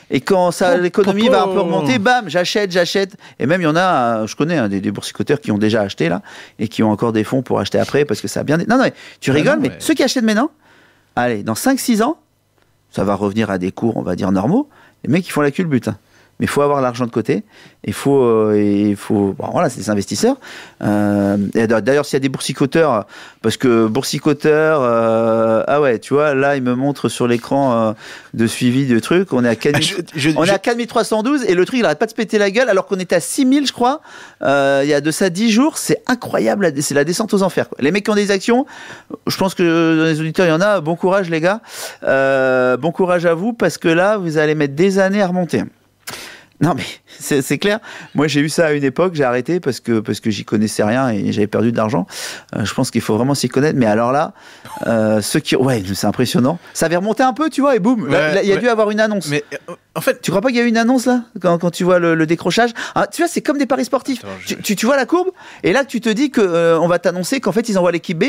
Et quand ça, l'économie va un peu remonter, bam, j'achète, j'achète. Et même, il y en a, euh, je connais hein, des, boursicoteurs qui ont déjà acheté là et qui ont encore des fonds pour acheter après parce que ça a bien. Non, non, tu ah rigoles, mais... ceux qui achètent maintenant, allez, dans 5-6 ans, ça va revenir à des cours, on va dire, normaux. Les mecs, ils font la culbute. Hein mais il faut avoir l'argent de côté. Il faut, euh, il faut voilà, c'est des investisseurs. Euh, D'ailleurs, s'il y a des boursicoteurs, parce que boursicoteurs, euh, ah ouais, tu vois, là, il me montre sur l'écran euh, de suivi de trucs. on est à 4312 et le truc, il arrête pas de se péter la gueule, alors qu'on était à 6000, je crois, euh, il y a de ça 10 jours. C'est incroyable, c'est la descente aux enfers. Quoi. Les mecs qui ont des actions, je pense que dans les auditeurs, il y en a. Bon courage, les gars. bon courage à vous, parce que là, vous allez mettre des années à remonter. Non, mais c'est clair. Moi, j'ai eu ça à une époque, j'ai arrêté parce que, parce que j'y connaissais rien et j'avais perdu de l'argent. Euh, je pense qu'il faut vraiment s'y connaître. Mais alors là, euh, ceux qui. Ouais, c'est impressionnant. Ça avait remonté un peu, tu vois, et boum, il y a dû avoir une annonce. Mais euh, en fait. Tu crois pas qu'il y a eu une annonce là quand, tu vois le, décrochage ah, Tu vois, c'est comme des paris sportifs. tu, vois la courbe et là, tu te dis qu'on va t'annoncer qu'en fait, ils envoient l'équipe B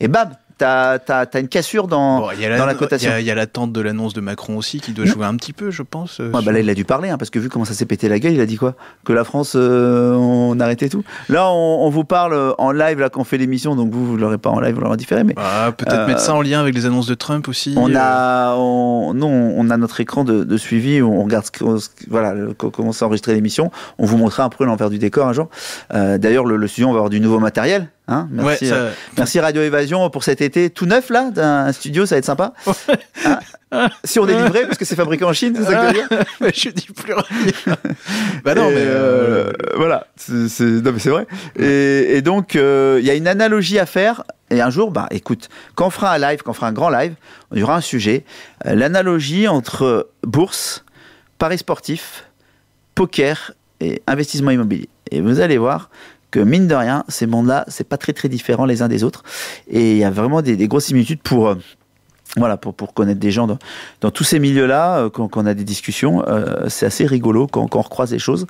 et bam, t'as as, une cassure dans, la, dans la cotation. Il y a, l'attente de l'annonce de Macron aussi qui doit jouer un petit peu, je pense. Euh, bah là, il a dû parler, hein, parce que vu comment ça s'est pété la gueule, il a dit quoi Que la France, euh, on arrêtait tout. Là, on, vous parle euh, en live, là, qu'on fait l'émission, donc vous, vous l'aurez pas en live, vous l'aurez différé. Mais ah, peut-être mettre ça en lien avec les annonces de Trump aussi. On a, non, on a notre écran de, de suivi, on regarde voilà, comment s'est enregistrer l'émission. On vous montrera un peu l'envers du décor un jour. D'ailleurs, le, suivant, on va avoir du nouveau matériel. Hein, euh, merci, Radio Évasion pour cet été tout neuf là, d'un studio, ça va être sympa. Hein, si on est livré, parce que c'est fabriqué en Chine, ça je dis plus rien. bah non, mais euh, euh, voilà, c'est vrai. Et, donc, il y a une analogie à faire. Et un jour, bah, écoute, quand on fera un live, quand on fera un grand live, il y aura un sujet. L'analogie entre bourse, paris sportif, poker et investissement immobilier. Et vous allez voir, que mine de rien, ces mondes-là, c'est pas très très différent les uns des autres. Et il y a vraiment des, grosses similitudes pour. Euh, voilà, pour, pour connaître des gens dans, tous ces milieux-là, euh, quand, on a des discussions, euh, c'est assez rigolo quand, quand on recroise les choses.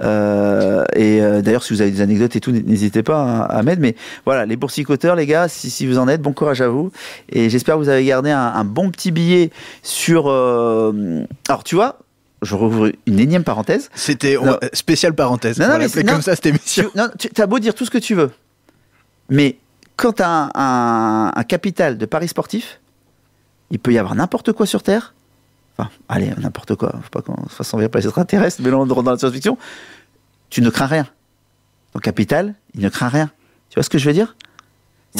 et d'ailleurs, si vous avez des anecdotes et tout, n'hésitez pas hein, à, m'aider. Mais voilà, les boursicoteurs, les gars, si, si vous en êtes, bon courage à vous. Et j'espère que vous avez gardé un, un bon petit billet sur... Alors, tu vois, je rouvre une énième parenthèse. C'était spéciale parenthèse. Non, non, mais comme ça cette émission. Tu, non, tu as beau dire tout ce que tu veux, mais quand tu as un, capital de paris sportif, il peut y avoir n'importe quoi sur Terre. Enfin, allez, n'importe quoi. Faut pas qu'on se fasse envahir par les mais là on rentre dans la science-fiction. Tu ne crains rien. Ton capital, il ne craint rien. Tu vois ce que je veux dire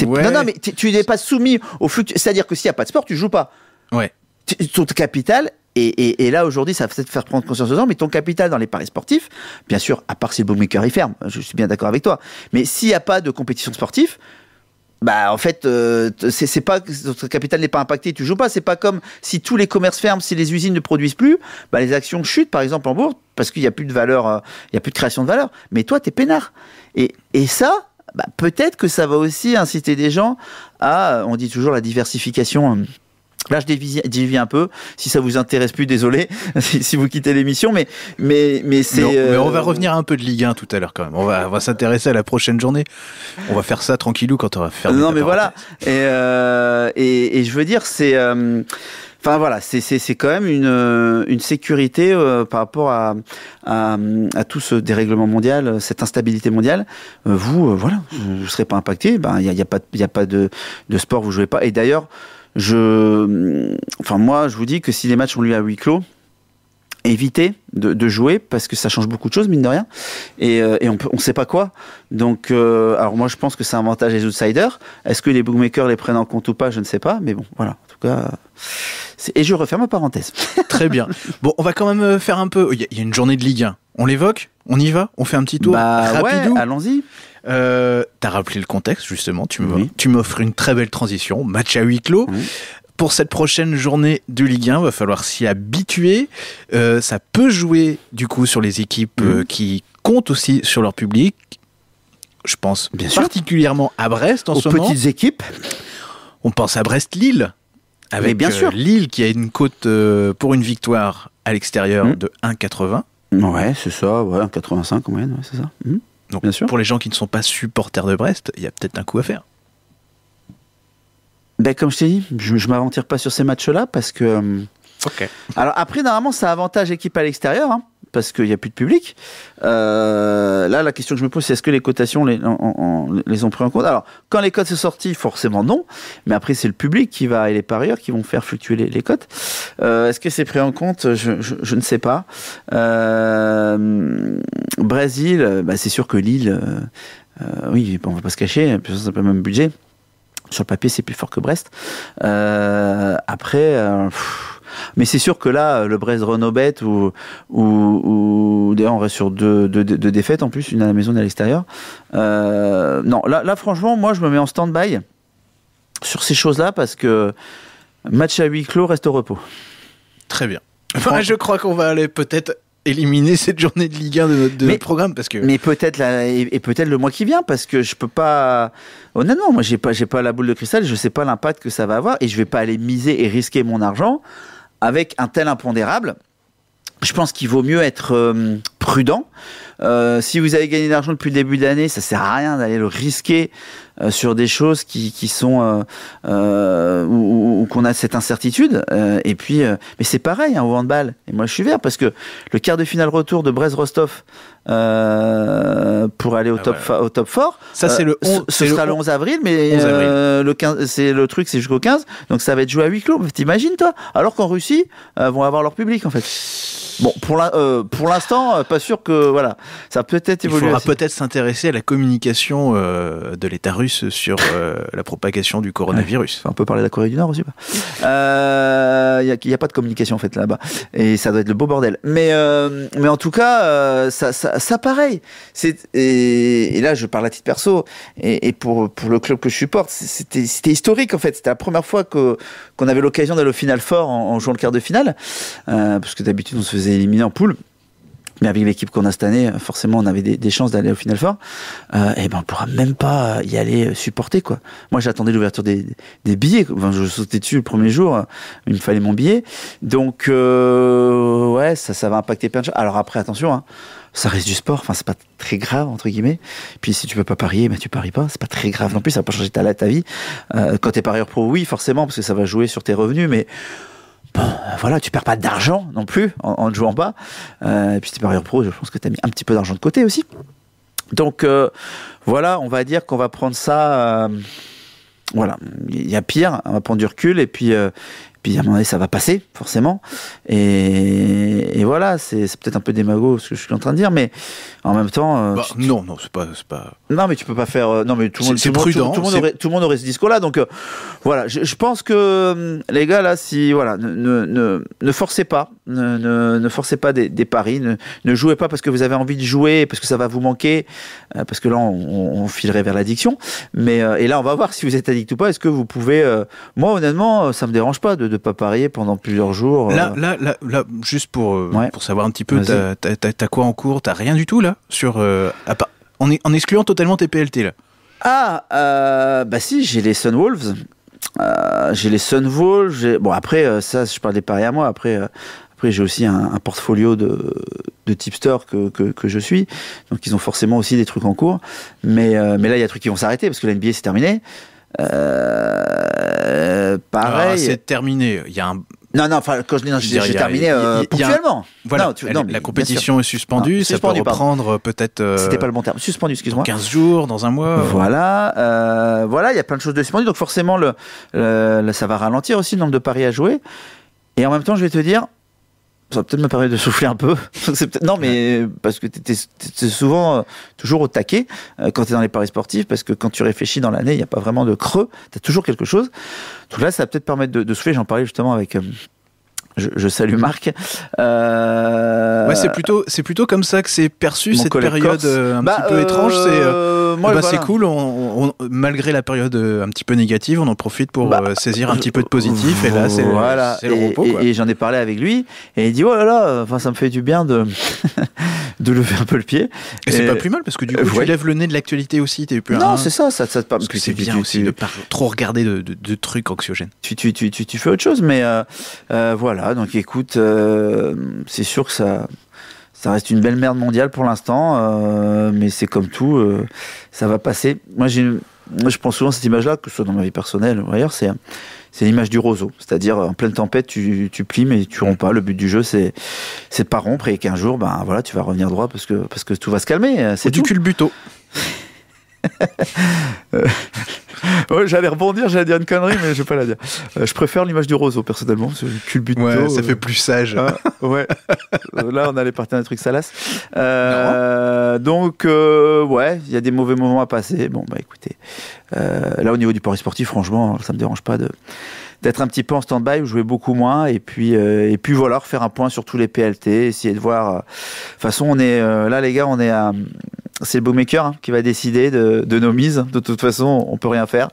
Non, non, mais tu n'es pas soumis au flux. C'est-à-dire que s'il n'y a pas de sport, tu joues pas. Ouais. Ton capital, et, là, aujourd'hui, ça va peut-être faire prendre conscience aux gens, mais ton capital dans les paris sportifs, bien sûr, à part si le bookmaker y ferme, je suis bien d'accord avec toi, mais s'il n'y a pas de compétition sportive, bah en fait euh, c'est pas notre capital n'est pas impacté tu joues pas c'est pas comme si tous les commerces ferment si les usines ne produisent plus bah les actions chutent par exemple en bourse parce qu'il n'y a plus de valeur euh, il y a plus de création de valeur mais toi t'es peinard et, et ça bah, peut-être que ça va aussi inciter des gens à on dit toujours la diversification hein, Là, je dévie, un peu. Si ça vous intéresse plus, désolé si, vous quittez l'émission, mais mais mais c'est. Mais, mais, on va euh, revenir un peu de Ligue 1 tout à l'heure quand même. On va, va s'intéresser à la prochaine journée. On va faire ça tranquillou quand on va faire. Non, mais voilà. Euh, et, et, je veux dire, c'est. Euh, enfin voilà, c'est c'est quand même une une sécurité par rapport à, à, à tout ce dérèglement mondial, cette instabilité mondiale. vous voilà, vous, ne serez pas impacté. Ben il y a, y a, pas il y a pas de de sport, vous jouez pas. Et d'ailleurs, je, enfin moi, je vous dis que si les matchs ont lieu à huis clos, Évitez de, jouer parce que ça change beaucoup de choses mine de rien et, euh, on ne sait pas quoi donc euh, alors moi je pense que c'est un avantage des outsiders est-ce que les bookmakers les prennent en compte ou pas je ne sais pas mais bon voilà en tout cas et je referme ma parenthèse très bien bon on va quand même euh, faire un peu il y, a une journée de Ligue 1 on l'évoque on y va on fait un petit tour bah allons-y tu euh, T'as rappelé le contexte, justement. Tu m'offres une très belle transition. Match à huis clos. Pour cette prochaine journée de Ligue 1, il va falloir s'y habituer. Euh, ça peut jouer, du coup, sur les équipes euh, qui comptent aussi sur leur public. Je pense Bien particulièrement à Brest en ce moment aux petites équipes. On pense à Brest-Lille. Avec bien sûr. Lille qui a une cote pour une victoire à l'extérieur hmm. de 1,80. Ouais, c'est ça, 1,85 en moyenne, c'est ça. Hmm. Bien sûr. pour les gens qui ne sont pas supporters de Brest, il y a peut-être un coup à faire. Ben, comme je t'ai dit, je ne m'aventure pas sur ces matchs-là parce que. Euh, alors, après, normalement, ça avantage équipe à l'extérieur. Hein parce qu'il n'y a plus de public. Euh, là, la question que je me pose, c'est est-ce que les cotations les, ont pris en compte Alors, quand les cotes sont sorties, forcément non, mais après, c'est le public qui va et les parieurs qui vont faire fluctuer les, cotes. Euh, est-ce que c'est pris en compte je, ne sais pas. Euh, Brésil, bah, c'est sûr que Lille, oui, on ne va pas se cacher, hein, c'est pas le même budget. Sur le papier, c'est plus fort que Brest. après, mais c'est sûr que là, euh, le Brest Renault Bête, ou, ou, on reste sur deux, défaites en plus, une à la maison et à l'extérieur. Euh, non, là, là franchement, moi je me mets en stand-by sur ces choses-là parce que match à huis clos reste au repos. Très bien. Enfin, je crois qu'on va aller peut-être éliminer cette journée de Ligue 1 de notre, programme parce que mais peut-être et peut-être le mois qui vient parce que je peux pas honnêtement moi j'ai pas j'ai pas la boule de cristal je sais pas l'impact que ça va avoir et je vais pas aller miser et risquer mon argent avec un tel impondérable, je pense qu'il vaut mieux être euh, prudent. Euh, si vous avez gagné de l'argent depuis le début d'année, ça sert à rien d'aller le risquer euh, sur des choses qui, qui sont euh, où, euh, où, qu'on a cette incertitude. et puis, mais c'est pareil hein, au handball. Et moi, je suis vert parce que le quart de finale retour de Brest-Rostov pour aller au ah top au top fort. Ça, c'est le 11, ce, sera le 11 avril, mais le 15, c'est le truc, c'est jusqu'au 15. Donc ça va être joué à huis clos. T'imagines toi Alors qu'en Russie, vont avoir leur public en fait. Bon, pour euh, l'instant, euh, pas sûr que voilà, ça peut-être évoluer. Il faudra peut-être s'intéresser à la communication euh, de l'État russe sur la propagation du coronavirus. on peut parler de la Corée du Nord aussi. Il n'y a, pas de communication en fait là-bas, et ça doit être le beau bordel. Mais mais en tout cas, ça, pareil. et, là, je parle à titre perso et, pour pour le club que je supporte, c'était historique en fait. C'était la première fois qu'on avait l'occasion d'aller au final fort en, en, jouant le quart de finale, parce que d'habitude on se faisait éliminé en poule. Mais avec l'équipe qu'on a cette année, forcément, on avait des, chances d'aller au Final fort, euh, et ben, on pourra même pas y aller euh, supporter, quoi. Moi, j'attendais l'ouverture des, billets. je sautais dessus le premier jour. Euh, il me fallait mon billet. Donc, ouais, ça, ça va impacter plein de choses. Alors après, attention, hein, ça reste du sport. Enfin, c'est pas très grave, entre guillemets. Puis si tu peux pas parier, ben, tu paries pas. C'est pas très grave non plus. Ça va pas changer ta, ta vie. Euh, quand t'es parieur pro, oui, forcément, parce que ça va jouer sur tes revenus. Mais bon, euh, voilà, tu perds pas d'argent non plus en, jouant pas. Euh, et puis tu es parieur pro, je pense que tu as mis un petit peu d'argent de côté aussi. Donc euh, voilà, on va dire qu'on va prendre ça. voilà, il y a pire, on va prendre du recul et puis, puis à un moment donné, ça va passer, forcément. Et, voilà, c'est peut-être un peu démago ce que je suis en train de dire, mais en même temps. Euh, bah, non, non, c'est pas, pas. Non, mais tu peux pas faire. Euh, non, mais tout le monde. C'est prudent. Tout, aurait, tout, le monde aurait ce discours-là. Donc euh, voilà, je, pense que, les gars, là, si. Voilà, ne, ne, ne forcez pas. Ne, forcez pas des, paris. Ne, jouez pas parce que vous avez envie de jouer, parce que ça va vous manquer, euh, parce que là, on, filerait vers l'addiction. Mais euh, et là, on va voir si vous êtes addict ou pas. Est-ce que vous pouvez. Euh, moi, honnêtement, ça me dérange pas de ne pas parier pendant plusieurs jours. Là, juste pour, pour savoir un petit peu, t'as, quoi en cours T'as rien du tout là sur, en, excluant totalement tes PLT là Ah, bah si, j'ai les Sunwolves. Wolves, j'ai les Sunwolves. J'ai... Bon, après, ça, je parle des paris à moi. Après, après, j'ai aussi un, portfolio de, tipsters que, que, je suis. Donc, ils ont forcément aussi des trucs en cours. Mais, euh, mais là, il y a des trucs qui vont s'arrêter parce que la NBA, c'est terminé. Euh, pareil. Ah, c'est terminé. Il y a un. Non, non, enfin, quand je, terminé euh, ponctuellement. voilà, la compétition est suspendue, ça suspendu, peut reprendre peut-être. C'était pas le bon terme. Suspendu, excuse-moi. 15 jours, dans un mois. Voilà, voilà, il y a plein de choses de suspendues, donc forcément, le, ça va ralentir aussi le nombre de paris à jouer. Et en même temps, je vais te dire, ça va peut-être me permettre de souffler un peu. non, mais parce que tu souvent euh, toujours au taquet euh, quand tu es dans les paris sportifs, parce que quand tu réfléchis dans l'année, il n'y a pas vraiment de creux, tu as toujours quelque chose. Donc là, ça va peut-être permettre de, souffler. J'en parlais justement avec. Euh, je, salue Marc. Ouais, c'est plutôt, c'est plutôt comme ça que c'est perçu cette période un bah, petit peu étrange. C'est bah, c'est cool. On, malgré la période euh, un petit peu négative, on en profite pour bah, euh, saisir un petit peu de positif. Et là, c'est voilà. le repos. Et, j'en ai parlé avec lui. Et il dit Oh là là, enfin, ça me fait du bien de, de lever un peu le pied. Et, c'est pas plus mal parce que du euh, coup, tu lèves le nez de l'actualité aussi. Es plus non, c'est ça. ça, te parle. Parce que c'est bien aussi de de pas trop regarder de, trucs anxiogènes. Tu, tu, fais autre chose, mais voilà. Donc écoute, c'est sûr que ça ça reste une belle merde mondiale pour l'instant, euh, mais c'est comme tout, euh, ça va passer. Moi, j'ai, je pense souvent à cette image-là, que ce soit dans ma vie personnelle ou ailleurs, c'est, c'est l'image du roseau. C'est-à-dire, en pleine tempête, tu, tu plies, mais tu romps pas. Le but du jeu, c'est, c'est de pas rompre et qu'un jour, ben voilà, tu vas revenir droit parce que, parce que tout va se calmer. Euh, c'est du culbuto. Euh, j'allais rebondir, j'allais dire une connerie, mais je vais pas la dire. Euh, je préfère l'image du roseau, personnellement, C'est ouais, ça euh, fait plus sage. Hein. ouais. Là, on allait partir d'un truc salace. donc, ouais, il y a des mauvais moments à passer. Bon, bah écoutez, là, au niveau du Paris sportif, franchement, ça me dérange pas d'être un petit peu en stand-by, jouer beaucoup moins, et puis et puis voilà, refaire un point sur tous les PLT, essayer de voir. De toute façon, on est là, les gars, on est à c'est le bookmaker hein, qui va décider de, nos mises. De toute façon, on peut rien faire.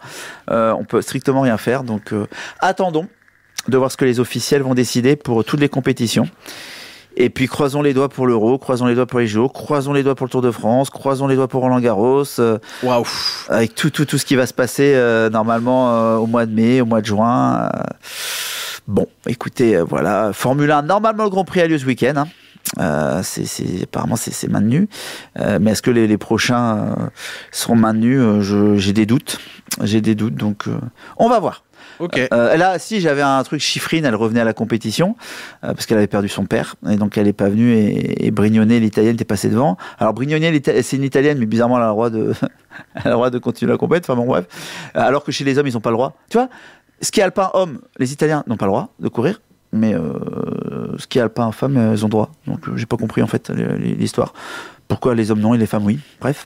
Euh, on peut strictement rien faire. Donc, euh, attendons de voir ce que les officiels vont décider pour toutes les compétitions. Et puis croisons les doigts pour l'Euro, croisons les doigts pour les JO, croisons les doigts pour le Tour de France, croisons les doigts pour Roland Garros. Euh, Waouh Avec tout, tout, tout ce qui va se passer euh, normalement au mois de mai, au mois de juin. Bon, écoutez, voilà, Formule 1. Normalement, le Grand Prix a lieu ce week-end. Hein. Euh, c'est c'est, apparemment, c'est maintenu. Euh, mais est-ce que les, prochains euh, seront maintenus euh, J'ai des doutes. J'ai des doutes, donc on va voir. Okay. là, si j'avais un truc, Chiffrine, elle revenait à la compétition parce qu'elle avait perdu son père et donc elle n'est pas venue. Et, et Brignone, l'italienne, était passée devant. Alors, Brignone, c'est une italienne, mais bizarrement, elle a le droit de, elle a le droit de continuer la compétition. Enfin, bref. Alors que chez les hommes, ils ont pas le droit. Tu vois, ce qui est alpin homme, les Italiens n'ont pas le droit de courir mais euh, ce qui a pas un femme, elles ont droit. Donc euh, j'ai pas compris en fait l'histoire. Pourquoi les hommes non et les femmes oui Bref.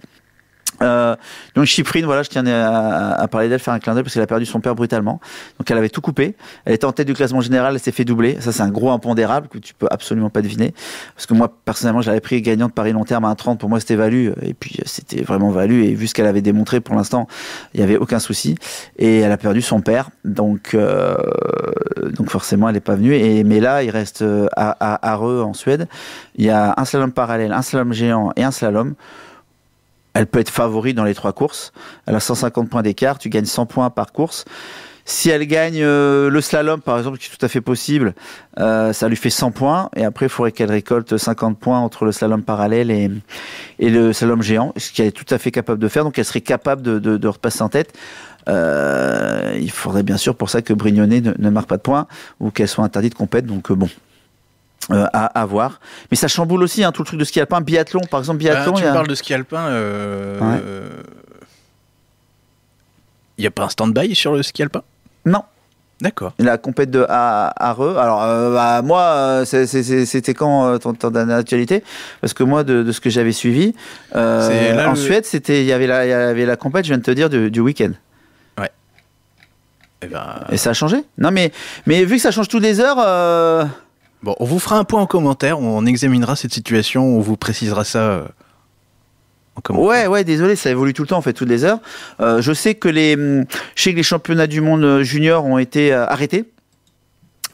Euh, donc Chyprine, voilà, je tiens à, parler d'elle, faire un clin d'œil parce qu'elle a perdu son père brutalement. Donc elle avait tout coupé. Elle était en tête du classement général, elle s'est fait doubler. Ça, c'est un gros impondérable que tu peux absolument pas deviner. Parce que moi, personnellement, j'avais pris gagnante Paris long terme à 30 Pour moi, c'était valu. Et puis, c'était vraiment valu. Et vu ce qu'elle avait démontré pour l'instant, il n'y avait aucun souci. Et elle a perdu son père. Donc, euh, donc forcément, elle n'est pas venue. Et, mais là, il reste à, à, à en Suède. Il y a un slalom parallèle, un slalom géant et un slalom elle peut être favorite dans les trois courses. Elle a 150 points d'écart, tu gagnes 100 points par course. Si elle gagne euh, le slalom, par exemple, qui est tout à fait possible, euh, ça lui fait 100 points. Et après, il faudrait qu'elle récolte 50 points entre le slalom parallèle et, le slalom géant, ce qu'elle est tout à fait capable de faire. Donc, elle serait capable de, repasser en tête. Euh, il faudrait bien sûr pour ça que Brignonnet ne, marque pas de points ou qu'elle soit interdite de compète. Donc, bon, euh, à, à, voir. Mais ça chamboule aussi hein, tout le truc de ski alpin. Biathlon, par exemple, biathlon. Bah, tu parles de ski alpin. Euh, il n'y a pas un stand-by sur le ski alpin Non. D'accord. La compète de Areux. Alors, euh, bah, moi, c'était quand ton, ton, Parce que moi, de, ce que j'avais suivi, en Suède, c'était il y avait la, y la compète, je viens de te dire, du, week-end. Ouais. Et, eh ben, Et, ça a changé Non, mais, mais vu que ça change toutes les heures on vous fera un point en commentaire, on examinera cette situation, on vous précisera ça. Euh, ouais, ouais, désolé, ça évolue tout le temps, en fait, toutes les heures. Euh, je sais que les, hum, les championnats du monde euh, junior ont été arrêtés.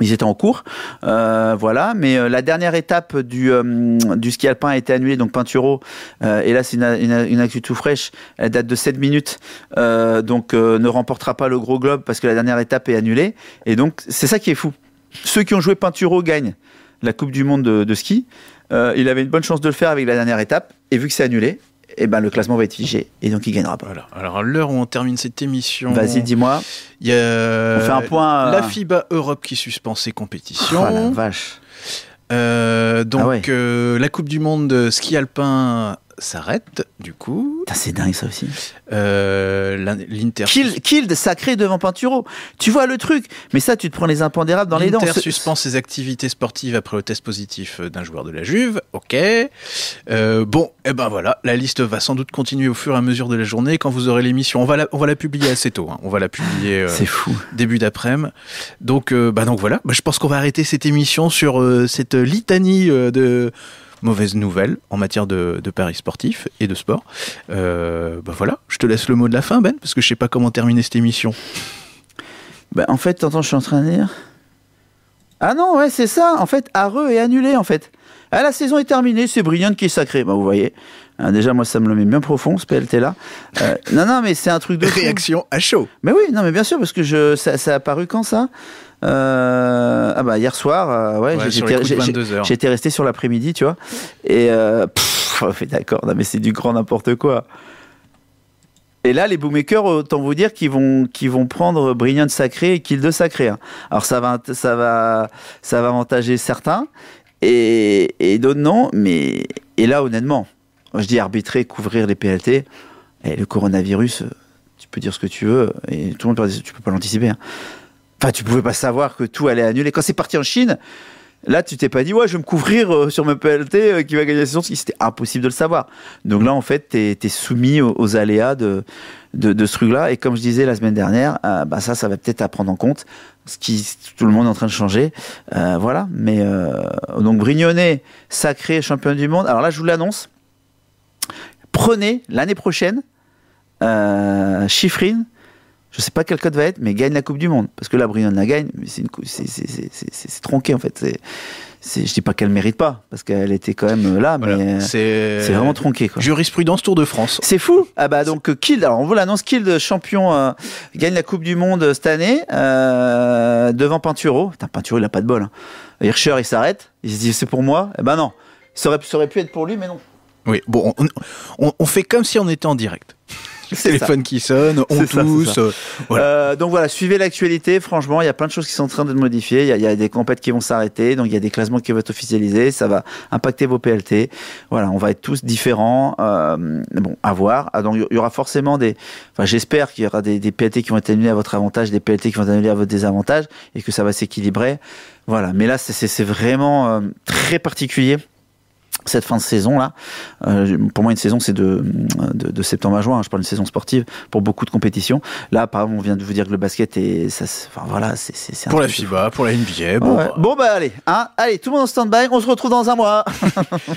Ils étaient en cours, voilà. Mais la dernière étape du, hum, du ski alpin a été annulée, donc Pinturo. et là, c'est une, une, tout fraîche. Elle date de 7 minutes, donc ne remportera pas le gros globe parce que la dernière étape est annulée. Et donc, c'est ça qui est fou. Ceux qui ont joué Pinturo gagnent la Coupe du Monde de, ski. Euh, il avait une bonne chance de le faire avec la dernière étape. Et vu que c'est annulé, eh ben, le classement va être figé. Et donc, il gagnera pas. Alors, à l'heure où on termine cette émission. Vas-y, dis-moi. Il y a. un point. Euh, euh, la FIBA Europe qui suspend ses compétitions. Oh la vache. donc, ah la Coupe du Monde de ski alpin s'arrête, du coup. C'est dingue ça aussi. Euh, L'Inter. Kild, sacré devant Pinturo. Tu vois le truc. Mais ça, tu te prends les impondérables dans les dents. L'Inter suspend ses activités sportives après le test positif euh, d'un joueur de la Juve. Ok. Euh, bon, et eh ben voilà. La liste va sans doute continuer au fur et à mesure de la journée quand vous aurez l'émission. On, va on va la publier assez tôt. Hein. On va la publier C'est fou. début d'après-midi. Donc, bah donc voilà. Bah, je pense qu'on va arrêter cette émission sur cette litanie de mauvaise nouvelle en matière de, paris sportifs et de sport. Euh, bah voilà, je te laisse le mot de la fin, Ben, parce que je sais pas comment terminer cette émission. Ben en fait, t'entends, je suis en train de dire. Ah non, ouais, c'est ça. En fait, Areux est annulé, en fait. Ah, la saison est terminée, c'est Brillante qui est sacré. Bah, vous voyez. Ah, déjà, moi, ça me le met bien profond, ce PLT là. Euh, non, non, mais c'est un truc de. Réaction à chaud. Mais oui, non, mais bien sûr, parce que je, ça, ça a apparu quand ça euh, ah bah hier soir, euh, ouais, j'étais resté sur l'après-midi, tu vois. Et euh, oh, d'accord, mais c'est du grand n'importe quoi. Et là, les bookmakers, autant vous dire qu'ils vont, qu vont prendre Sacré et Kill de Sacré. Hein. Alors ça va, ça va, ça va avantager certains et, et d'autres non. Mais et là, honnêtement, je dis arbitrer, couvrir les PLT. Et eh, le coronavirus, euh, tu peux dire ce que tu veux et tout le monde peut, tu peux pas l'anticiper. Hein. Enfin, tu pouvais pas savoir que tout allait annuler. Quand c'est parti en Chine, Là, tu t'es pas dit, ouais, je vais me couvrir euh, sur ma PLT euh, qui va gagner la saison, c'était impossible de le savoir. Donc là, en fait, tu es, soumis aux, aléas de, de, ce truc-là. Et comme je disais la semaine dernière, euh, bah ça, ça va peut-être à prendre en compte, ce qui tout le monde est en train de changer. voilà. Mais donc, Brignonnet, sacré champion du monde. Alors là, je vous l'annonce. Prenez l'année prochaine, Chiffrine, je sais pas quel code va être, mais gagne la Coupe du Monde. Parce que là, Brionne la gagne, mais c'est, c'est, tronqué en fait. C'est, je dis pas qu'elle mérite pas, parce qu'elle était quand même euh, là, mais euh, c'est, vraiment tronqué. Jurisprudence Tour de France. C'est fou. Ah bah donc euh, Kild, alors on voit l'annonce, Kild champion gagne la Coupe du Monde cette année devant Pinturo. Putain, Pinturo il a pas de bol. Hein. Hirscher il s'arrête, il se dit c'est pour moi. Eh ben non, ça aurait, aurait, pu être pour lui, mais non. Oui, bon, on fait comme si on était en direct. téléphone qui sonne, on tous. Euh, euh, donc voilà, suivez l'actualité. Franchement, il y a plein de choses qui sont en train de modifiées. Il y, a, il y, a des compètes qui vont s'arrêter, donc il y a des classements qui vont être officialisés. Ça va impacter vos PLT. Voilà, on va être tous différents. Euh, bon, à voir. Ah, donc il y aura forcément des. Enfin, j'espère qu'il y aura des, des PLT qui vont être annulés à votre avantage, des PLT qui vont être annulés à votre désavantage, et que ça va s'équilibrer. Voilà, mais là c'est vraiment euh, très particulier cette fin de saison là, euh, pour moi une saison c'est de, septembre à juin, hein, je parle d'une saison sportive pour beaucoup de compétitions. Là par exemple on vient de vous dire que le basket est, ça, enfin voilà c'est pour la FIBA, pour la NBA. Bon, bah. Bah, allez, hein, allez tout le monde en stand-by, on se retrouve dans un mois.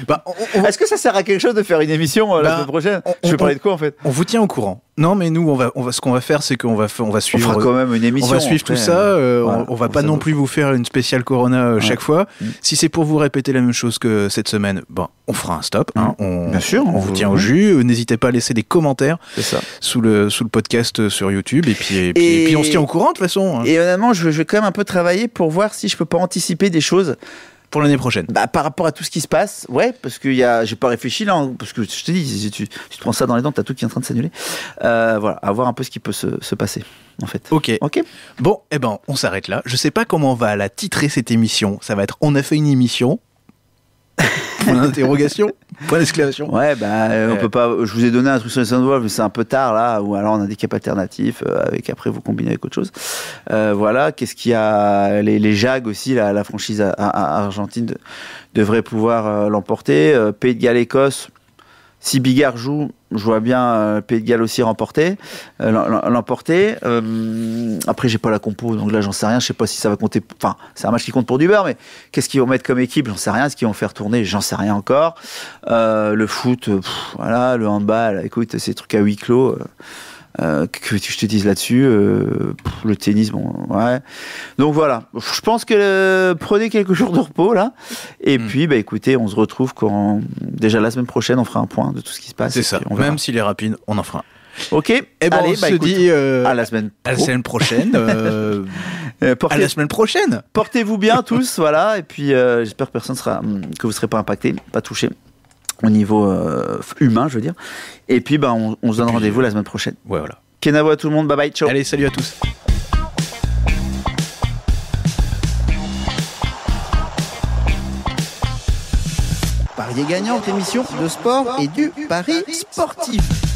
Bah, Est-ce que ça sert à quelque chose de faire une émission euh, la semaine prochaine Je vais parler de quoi en fait On vous tient au courant. Non, mais nous, on va, on va, ce qu'on va faire, c'est qu'on va, on va suivre. quand même une émission. On va suivre tout ça. Hein. Euh, on, va pas non plus vous faire une spéciale Corona euh, chaque fois. Mm. Si c'est pour vous répéter la même chose que cette semaine, bon, on fera un stop. Hein. Mm. on, Bien sûr, on, vous tient au jus. N'hésitez pas à laisser des commentaires ça. sous le sous le podcast euh, sur YouTube. Et puis et, puis, on se tient au courant de toute façon. Hein. Et honnêtement, je, je vais quand même un peu travailler pour voir si je peux pas anticiper des choses pour l'année prochaine bah, Par rapport à tout ce qui se passe, ouais, parce que j'ai pas réfléchi là, hein, parce que je te dis, tu, te prends ça dans les dents, t'as tout qui est en train de s'annuler. Euh, voilà, à voir un peu ce qui peut se, se passer, en fait. Ok. Ok. Bon, eh ben, on s'arrête là. Je sais pas comment on va la titrer cette émission. Ça va être On a fait une émission, Point d'interrogation Point d'exclamation Ouais, bah, euh, on peut pas. Je vous ai donné un truc sur les Wolf, mais c'est un peu tard là, ou alors on a des caps alternatifs, euh, avec après vous combinez avec autre chose. Euh, voilà, qu'est-ce qu'il y a les, les JAG aussi, la, franchise argentine devrait pouvoir l'emporter. Pays de Galles-Écosse si Bigard joue, je vois bien euh, aussi remporter, euh, l'emporter. Euh, après, j'ai pas la compo, donc là, j'en sais rien. Je sais pas si ça va compter. Enfin, c'est un match qui compte pour du beurre, mais qu'est-ce qu'ils vont mettre comme équipe J'en sais rien. Ce qu'ils vont faire tourner J'en sais rien encore. Euh, le foot, voilà, le handball. Écoute, ces trucs à huis clos. Euh, que je te dise là-dessus, euh, le tennis, bon, ouais. Donc voilà, je pense que euh, prenez quelques jours de repos là, et hmm. puis bah écoutez, on se retrouve quand déjà la semaine prochaine, on fera un point de tout ce qui se passe. C'est ça. Même s'il est rapide, on en fera. un. Ok. Et eh ben, Allez, on bah, se dit à la semaine. semaine prochaine. à la semaine prochaine. Portez-vous bien tous, voilà, et puis j'espère que personne sera, que vous serez pas impacté, pas touché au niveau euh, humain, je veux dire. Et puis, bah, on, se donne rendez-vous euh, la semaine prochaine. Ouais, voilà. Kenavo à tout le monde, bye bye, ciao. Allez, salut à tous. paris gagnant, émission de sport et du pari sportif.